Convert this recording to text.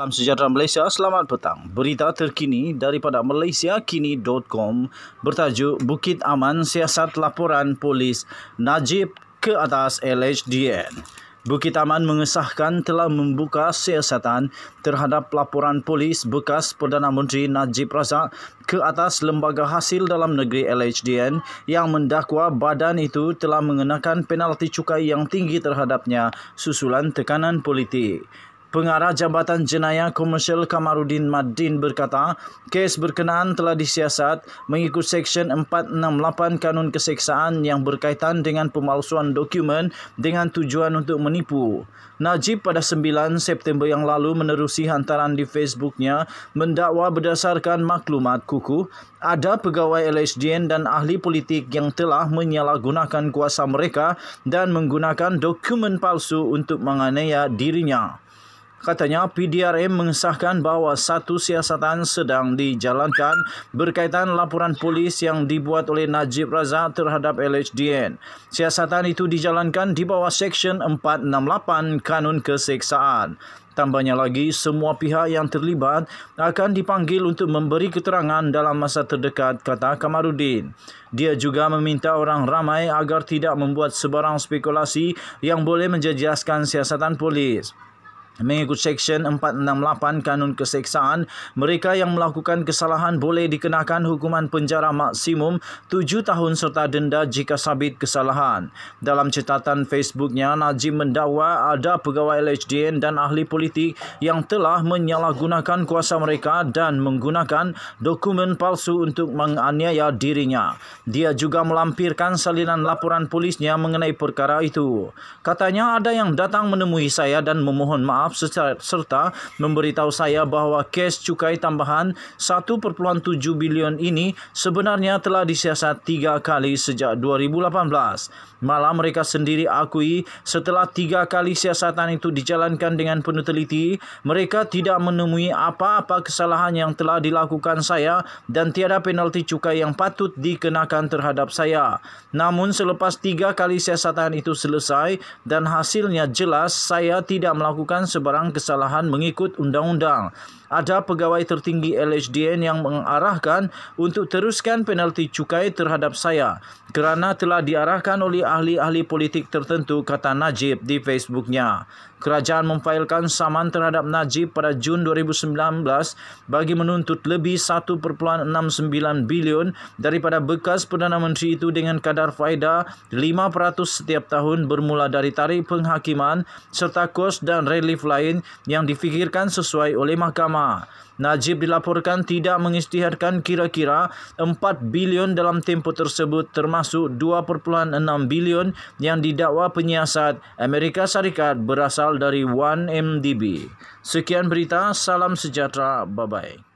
Salam sejahtera Malaysia, selamat petang. Berita terkini daripada malaysiakini.com bertajuk Bukit Aman Siasat Laporan Polis Najib ke atas LHDN. Bukit Aman mengesahkan telah membuka siasatan terhadap laporan polis bekas Perdana Menteri Najib Razak ke atas Lembaga Hasil Dalam Negeri LHDN yang mendakwa badan itu telah mengenakan penalti cukai yang tinggi terhadapnya susulan tekanan politik. Pengarah Jabatan Jenayah Komersial Kamarudin Madin berkata, kes berkenaan telah disiasat mengikut Seksyen 468 Kanun Keseksaan yang berkaitan dengan pemalsuan dokumen dengan tujuan untuk menipu. Najib pada 9 September yang lalu menerusi hantaran di Facebooknya mendakwa berdasarkan maklumat kuku, ada pegawai LHDN dan ahli politik yang telah menyalahgunakan kuasa mereka dan menggunakan dokumen palsu untuk menganiaya dirinya. Katanya PDRM mengesahkan bahawa satu siasatan sedang dijalankan berkaitan laporan polis yang dibuat oleh Najib Razak terhadap LHDN. Siasatan itu dijalankan di bawah Seksyen 468 Kanun Keseksaan. Tambahnya lagi, semua pihak yang terlibat akan dipanggil untuk memberi keterangan dalam masa terdekat, kata Kamarudin. Dia juga meminta orang ramai agar tidak membuat sebarang spekulasi yang boleh menjejaskan siasatan polis. Mengikut Seksyen 468 Kanun Keseksaan, mereka yang melakukan kesalahan boleh dikenakan hukuman penjara maksimum 7 tahun serta denda jika sabit kesalahan. Dalam catatan Facebooknya, Najib mendakwa ada pegawai LHDN dan ahli politik yang telah menyalahgunakan kuasa mereka dan menggunakan dokumen palsu untuk menganiaya dirinya. Dia juga melampirkan salinan laporan polisnya mengenai perkara itu. Katanya ada yang datang menemui saya dan memohon maaf maaf serta memberitahu saya bahawa kes cukai tambahan 1.7 bilion ini sebenarnya telah disiasat tiga kali sejak 2018. Malah mereka sendiri akui setelah tiga kali siasatan itu dijalankan dengan penuh teliti, mereka tidak menemui apa-apa kesalahan yang telah dilakukan saya dan tiada penalti cukai yang patut dikenakan terhadap saya. Namun selepas tiga kali siasatan itu selesai dan hasilnya jelas, saya tidak melakukan sebarang kesalahan mengikut undang-undang. Ada pegawai tertinggi LHDN yang mengarahkan untuk teruskan penalti cukai terhadap saya kerana telah diarahkan oleh ahli-ahli politik tertentu kata Najib di Facebooknya. Kerajaan memfailkan saman terhadap Najib pada Jun 2019 bagi menuntut lebih 1.69 bilion daripada bekas Perdana Menteri itu dengan kadar faedah 5% setiap tahun bermula dari tarikh penghakiman serta kos dan relief tarif lain yang difikirkan sesuai oleh mahkamah. Najib dilaporkan tidak mengisytiharkan kira-kira 4 bilion dalam tempoh tersebut termasuk 2.6 bilion yang didakwa penyiasat Amerika Syarikat berasal dari 1MDB. Sekian berita, salam sejahtera, bye-bye.